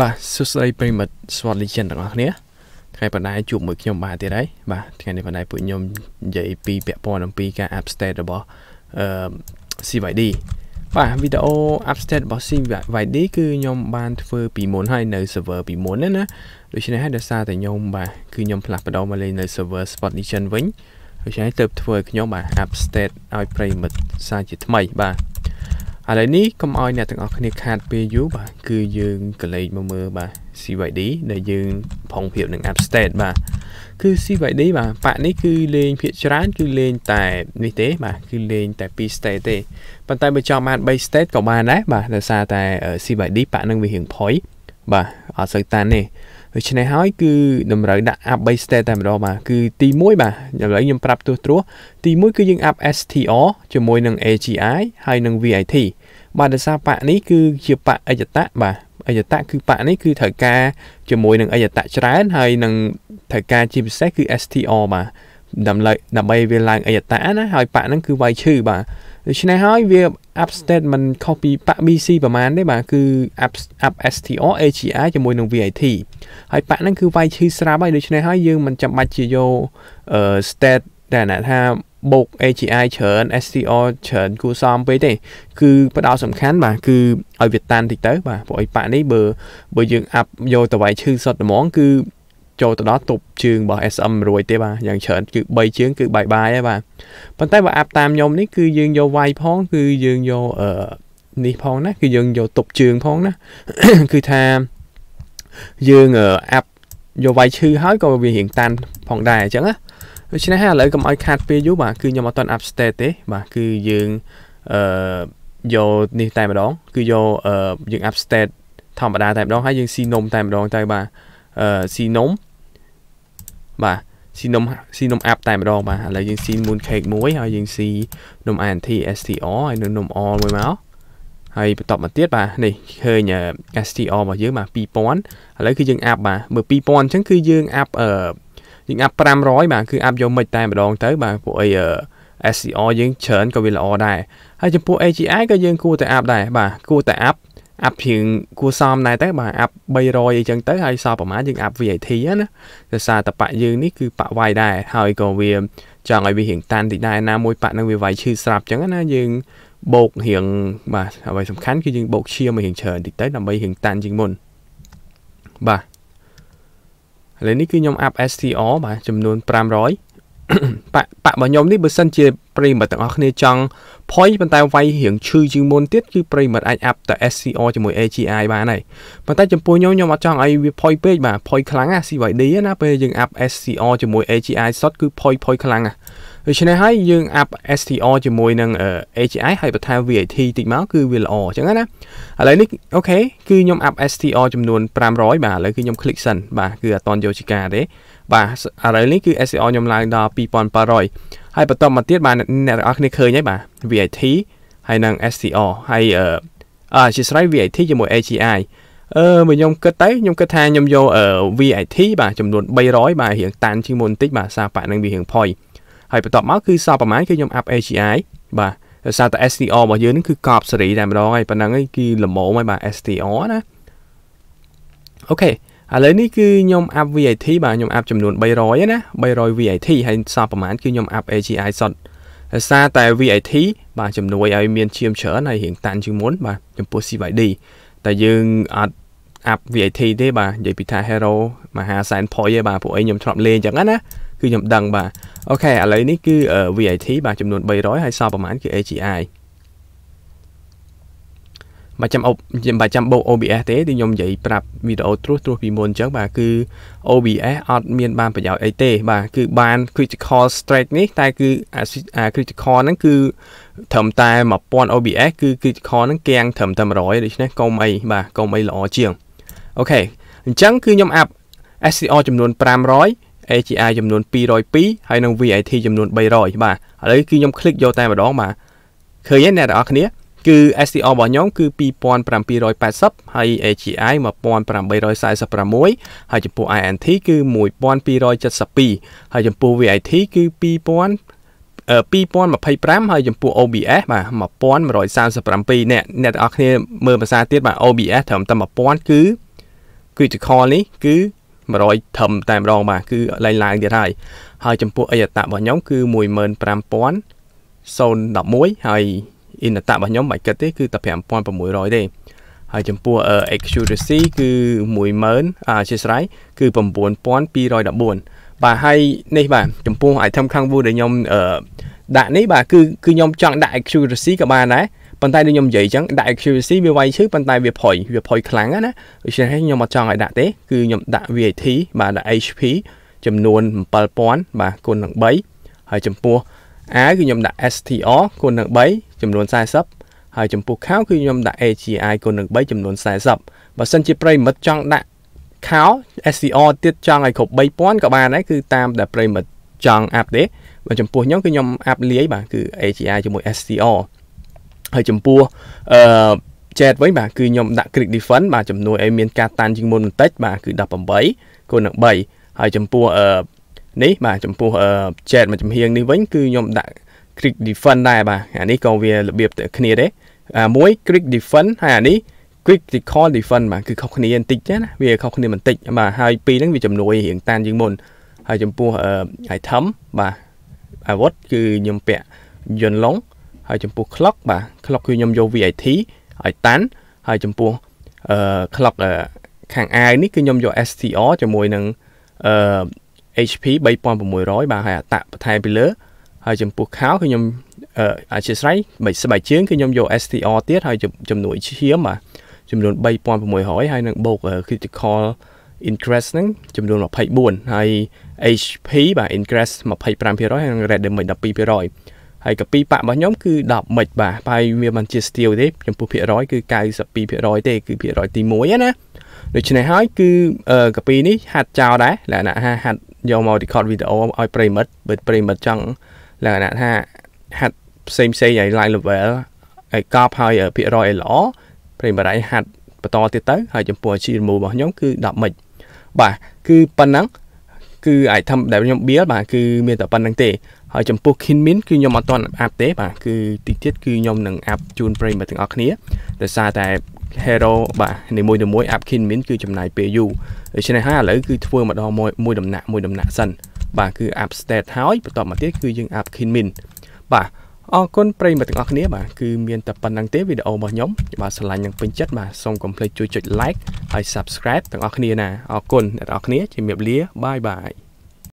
បាទសួស្តីប្រិមិត្តស្វាតលីចិនទាំងអស់គ្នាថ្ងៃបណ្ដាយជួបមួយខ្ញុំបាទទៀតហើយបាទថ្ងៃនេះបណ្ដាយពួកខ្ញុំនិយាយពីពាក់ព័ន្ធអំពីការ update របស់អឺ CYD បាទវីដេអូ update របស់ CYD គឺខ្ញុំបានធ្វើពីមុនហើយនៅ server ពីមុនណាណាដូច្នេះហើយដោយសារតែខ្ញុំបាទគឺខ្ញុំផ្លាស់ប្ដូរមកលេងនៅ server Spot Legion វិញដូច្នេះទៅធ្វើឲ្យខ្ញុំបាទ update ឲ្យប្រិមិត្តសារជាថ្មីបាទឥឡូវនេះកុំឲ្យអ្នកទាំងអស់គ្នាខាតពេលយូរបាទគឺយើងកលេចមកមើលបាទ CYD ដែលយើងប្រងភាពនឹង App State បាទគឺ CYD បាទប៉ាក់នេះគឺលេងភាកច្រើនគឺលេងតែនេះទេបាទគឺលេងតែ2 state ទេប៉ុន្តែបើចង់បាន3 state ក៏បានដែរបាទដោយសារតែ CYD ប៉ាក់នឹងវារៀងផុយបាទអត់សូវតានទេដូច្នេះហើយគឺតម្រូវដាក់ app base state តែម្ដងបាទគឺទី1បាទឥឡូវខ្ញុំប្រាប់ទស្សត្រួសទី1គឺយើង app STR ជាមួយនឹង AGI ហើយនឹង VIT បាទដោយសារបាក់នេះគឺជាបាក់អយតៈបាទអយតៈគឺបាក់នេះគឺត្រូវការជាមួយនឹងអយតៈច្រើនហើយនឹងត្រូវការជាពិសេសគឺ STR បាទដើម្បីដើម្បីវាឡើងអីតាណាហើយប៉ាហ្នឹងគឺវាយឈឺបាទដូច្នេះហើយវា app state មិនខុសពីប៉ា BC ប្រហែលទេបាទគឺ app app STR AGI ជាមួយនឹង VIT ហើយប៉ាហ្នឹងគឺវាយឈឺស្រាប់ហើយដូច្នេះហើយយើងមិនចាំបាច់ជាយក state ដែលណាថាបូក AGI ច្រើន STR ច្រើនគូសំពេកទេគឺបដោសំខាន់បាទគឺឲ្យវាតាន់តិចទៅបាទព្រោះអីប៉ានេះបើបើយើងអាប់យកតវ៉ៃឈឺសុតត្មងគឺចូលទៅដល់តុបជើងរបស់ SM រួចទេបាទយ៉ាងច្រើនគឺ3ជើងគឺបាយបាយហើយបាទប៉ុន្តែបើអាប់តាមខ្ញុំនេះគឺយើងយកវាយផងគឺយើងយកអឺនេះផងណាគឺយើងយកតុបជើងផងណាគឺថាយើងអាប់យកវាយឈឺហើយក៏វារៀងតានផងដែរអញ្ចឹងណាដូច្នេះហើយឥឡូវកុំឲ្យខាត់ពេលយូរបាទគឺខ្ញុំអត់ទាន់ up state ទេបាទគឺយើងអឺយកនេះតែម្ដងគឺយកយើង up state ធម្មតាតែម្ដងហើយយើងស៊ីនំតែម្ដងទៅបាទស៊ីนมបាទស៊ីนมស៊ីนมអាប់តែម្ដងបាទឥឡូវយើងស៊ី moon cake មួយ ហើយយើងស៊ីนม ANT STR ហើយនៅนม all មួយមកហើយបន្តមកទៀតបាទនេះឃើញ STR របស់យើងបាទ2000ឥឡូវគឺយើងអាប់បាទមើល2000អញ្ចឹងគឺយើងអាប់អឺយើងអាប់500បាទគឺអាប់យកមិនតែម្ដងទៅបាទពួកអី SCR យើងច្រើនក៏វាល្អដែរហើយចំពោះ AGI ក៏យើង គួរតែអាប់ដែរបាទគួរតែអាប់អាប់ជាងគួសមដែរទៅបាទអាប់300អីចឹងទៅហើយសល់ប្រហែលយើងអាប់ VAT ណាដោយសារតប៉យើងនេះគឺប៉វាយដែរហើយក៏វា ចង់ឲ្យវារៀងតានតិចដែរណាមួយប៉នឹងវាវាយឈឺស្រាប់ចឹងណាយើងបោករៀងបាទអ្វីសំខាន់គឺយើងបោកឈាមឲ្យរៀងច្រើនតិចទៅដើម្បីរៀងតានជាងមុនបាទឥឡូវនេះគឺខ្ញុំអាប់ STR បាទចំនួន500បាក់បាក់របស់ខ្ញុំនេះបើសិន ជាប្រិមិត្តទាំងអស់គ្នាចង់ផុយប៉ុន្តែវាយរៀងឈឺជាងមុនទៀតគឺប្រិមិត្តអាចអាប់ទៅ SCR ជាមួយ AGI បានហើយប៉ុន្តែចំពោះខ្ញុំខ្ញុំអត់ចង់ឲ្យវាផុយពេកបាទផុយខ្លាំងណា CYD ណាពេលយើងអាប់ SCR ជាមួយ AGI សុតគឺផុយផុយខ្លាំងណាដូច្នេះហើយយើងអាប់ STR ជាមួយនឹង AGI ហើយបន្ថែម VAT តិចមកគឺវាល្អអញ្ចឹងណាឥឡូវនេះអូខេគឺខ្ញុំអាប់ STR ចំនួន500បាទឥឡូវគឺខ្ញុំ click សិនបាទគឺអត់តន់យកជាការទេបាទឥឡូវនេះគឺ SCO ខ្ញុំឡើងដល់2700ហើយបន្តមកទៀតបាទអ្នកទាំងអស់គ្នាឃើញហើយបាទ VAT ហើយនឹង SCO ហើយអឺអធិស្ឋាន VAT ជាមួយ AGI អឺមកខ្ញុំគិតទៅខ្ញុំគិតថាខ្ញុំយក VAT បាទចំនួន300បាទរៀងតានជាងមុនបន្តិចបាទសារប៉ាក់នឹងវារៀងផុយហើយបន្ទាប់មកគឺសល់ប្រហែលគឺខ្ញុំ up AGI បាទដោយសារតែ STO របស់យើងនឹងគឺកប់សេរីតែម្ដងហើយប៉ុណ្ណឹងហើយគឺល្មមហើយបាទ STO ណាអូខេឥឡូវនេះគឺខ្ញុំ up VIT បាទខ្ញុំ up ចំនួន300ណា300 VIT ហើយសល់ប្រហែលគឺខ្ញុំ up AGI សុទ្ធដោយសារតែ VIT បាទជំនួយឲ្យមានឈាមច្រើនហើយរៀងតាន់ជាងមុនបាទចំពោះ CYD តែយើងអត់ up VIT ទេបាទនិយាយពីថា Hero មហាសែន point ឯងបាទពួកឯងខ្ញុំធ្លាប់លេងអញ្ចឹងណាគឺខ្ញុំដឹងបាទអូខេឥឡូវនេះគឺ VIT បាទចំនួន300ហើយសល់ប្រហែលគឺ AGI បើចាំអប់បើចាំបោក OBS ទេទីខ្ញុំនិយាយប្រាប់វីដេអូត្រួសត្រួសពីមុនអញ្ចឹងបាទគឺ OBS អត់មាន បានប្រយោជន៍អីទេបាទគឺបាន critical strike នេះតែគឺអា critical ហ្នឹងគឺត្រឹមតែ1000 OBS គឺ critical ហ្នឹងគាំងត្រឹមតែ100ដូច្នេះកុំអីបាទកុំអីល្អជាងអូខេអញ្ចឹងគឺខ្ញុំអាប់ SCR ចំនួន500 AGI ចំនួន202ហើយនិង VIT ចំនួន300បាទឥឡូវគឺខ្ញុំคลิกយកតែម្ដងបាទឃើញទេអ្នកទាំងអស់គ្នាគឺ STR របស់ខ្ញុំគឺ2780ហើយ AGI 1846ហើយចំពោះ INT គឺ1272ហើយចំពោះ VIT គឺ2000 2025ហើយចំពោះ OBS បាទ1137អ្នកអ្នកទាំងអស់គ្នាមើលភាសាទៀតបាទ OBS ត្រឹមតែ1000គឺ critical នេះគឺ100ត្រឹមតែម្ដងបាទគឺឡើងឡើងទៀតហើយហើយចំពោះអយតៈរបស់ខ្ញុំគឺ15000 011ហើយអ៊ីនតារបស់ខ្ញុំមិនគិតទេគឺតែ5600ទេ ហើយចំពោះ accuracy គឺ10000អាជាស្រ័យគឺ9214បាទហើយនេះបាទចំពោះ item ខាងវូដែលខ្ញុំដាក់នេះបាទគឺគឺខ្ញុំចង់ដាក់ accuracy ក៏បានដែរប៉ុន្តែដូចខ្ញុំនិយាយអញ្ចឹងដាក់ accuracy វាវាយឈឺប៉ុន្តែវាផុយវាផុយខ្លាំងណាដូច្នេះខ្ញុំអត់ចង់ឲ្យដាក់ទេគឺខ្ញុំដាក់ VAT បាទដាក់ HP ចំនួន7000បាទគុណនឹង3ហើយចំពោះអាវគឺខ្ញុំដាក់ STR គុណនឹង3ចំនួន40ហើយចំពោះខោគឺខ្ញុំដាក់ AGI គុណនឹង3ចំនួន40បើសិនជាប្រិមិត្តចង់ដាក់ខោ STR ទៀតចង់ឲ្យគ្រប់3000ក៏បានដែរគឺតាមដែលប្រិមិត្តចង់អាប់ទេបើចំពោះខ្ញុំគឺខ្ញុំអាប់លាយបាទគឺ AGI ជាមួយ STR ហើយចំពោះអឺ Jet វិញបាទគឺខ្ញុំដាក់ Creek Defense បាទចំនួនឲ្យមានការតាន់ជាងមុនបន្តិចបាទគឺ18គុណនឹង3ហើយចំពោះអឺនេះបាទចំពោះ chat មួយចំហៀងនេះវិញគឺខ្ញុំដាក់ click defend ដែរបាទអានេះក៏វារបៀបតែគ្នាដែរអាមួយ click defend ហើយអានេះ quick recall defend បាទគឺខុសគ្នាបន្តិចណាវាខុសគ្នាបន្តិចបាទហើយពីរហ្នឹងវាជំនួយរៀងតានជាងមុនហើយចំពោះ item បាទអាវុធគឺខ្ញុំពាក់យន្តឡុងហើយចំពោះ clock បាទ clock គឺខ្ញុំយក VIT ឲ្យតាន់ហើយចំពោះអឺ clock ខាងអាវនេះ គឺខ្ញុំយក STR ជាមួយនឹងអឺ HP 3600បាទហើយអតៈបន្ថែមពីលើ ហើយចំពោះខោគឺខ្ញុំអធិស្ឋានមិនស្បែកជើងគឺខ្ញុំយក STR ទៀតហើយចំនួនឈាមបាទចំនួន3600ហើយនឹងបូក critical increase ហ្នឹងចំនួន24ហើយ HP បាទ increase 25%ហើយនឹង red damage 12%ហើយកពីប៉ាក់របស់ខ្ញុំគឺ10មិចបាទហើយវាមិនជា steal ទេចំពោះភាគរយគឺ92%ទេគឺភាគរយទី1ណាដូច្នេះហើយ គឺកាពីនេះហាត់ចោលដែរលក្ខណៈថាហាត់យកមក record វីដេអូឲ្យប្រិមិត្តបើប្រិមិត្តចង់លក្ខណៈថាហាត់ផ្សេងផ្សេងឲ្យ line level ឲ្យកប់ឲ្យភាគរយឲ្យល្អប្រិមិត្តឲ្យហាត់បន្តទៀតទៅហើយចំពោះ achievement របស់ខ្ញុំគឺ10មិច បាទគឺប៉ុណ្ណឹង គឺ item ដែលខ្ញុំ build បាទគឺមានតែប៉ុណ្្នឹងទេហើយចំពោះ Kinmin គឺខ្ញុំអត់ទាន់អាប់ទេបាទគឺតិចទៀតគឺខ្ញុំនឹងអាប់ជូនប្រិមិត្តទាំងអស់គ្នាដោយសារតែ hero បាទនីមួយៗ app Kinmin គឺចំណាយពេលយូរដូច្នេះហើយឥឡូវគឺធ្វើម្ដងមួយមួយដំណាក់មួយដំណាក់សិនបាទគឺ app state ហើយបន្ទាប់មកទៀតគឺយើង app Kinmin បាទអរគុណប្រិយមិត្តទាំងអស់គ្នាបាទគឺមានតែប៉ុណ្្នឹងទេវីដេអូរបស់ខ្ញុំបាទស្រឡាញ់និងពេញចិត្តបាទសូមកុំភ្លេចជួយចុច like ហើយ subscribe ទាំងអស់គ្នាណាអរគុណអ្នកទាំងអស់គ្នាជម្រាបលាបាយបាយ